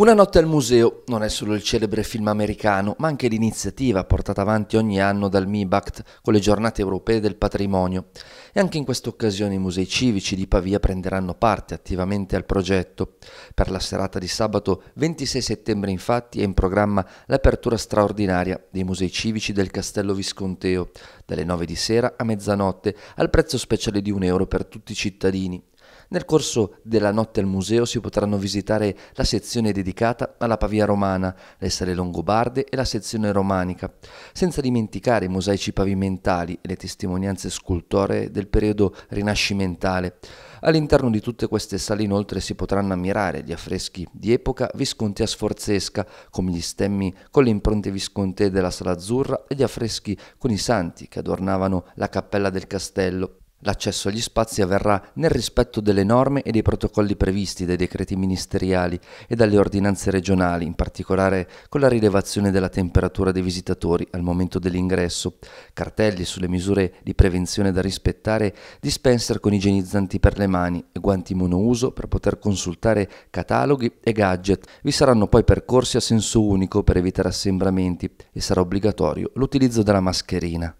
Una notte al museo non è solo il celebre film americano, ma anche l'iniziativa portata avanti ogni anno dal MIBACT con le giornate europee del patrimonio. E anche in questa occasione i musei civici di Pavia prenderanno parte attivamente al progetto. Per la serata di sabato 26 settembre infatti è in programma l'apertura straordinaria dei musei civici del Castello Visconteo, dalle 9 di sera a mezzanotte, al prezzo speciale di 1 euro per tutti i cittadini. Nel corso della notte al museo si potranno visitare la sezione dedicata alla Pavia romana, le sale longobarde e la sezione romanica, senza dimenticare i mosaici pavimentali e le testimonianze scultoree del periodo rinascimentale. All'interno di tutte queste sale inoltre si potranno ammirare gli affreschi di epoca viscontea sforzesca, come gli stemmi con le impronte viscontee della Sala Azzurra e gli affreschi con i santi che adornavano la cappella del castello. L'accesso agli spazi avverrà nel rispetto delle norme e dei protocolli previsti dai decreti ministeriali e dalle ordinanze regionali, in particolare con la rilevazione della temperatura dei visitatori al momento dell'ingresso, cartelli sulle misure di prevenzione da rispettare, dispenser con igienizzanti per le mani e guanti monouso per poter consultare cataloghi e gadget. Vi saranno poi percorsi a senso unico per evitare assembramenti e sarà obbligatorio l'utilizzo della mascherina.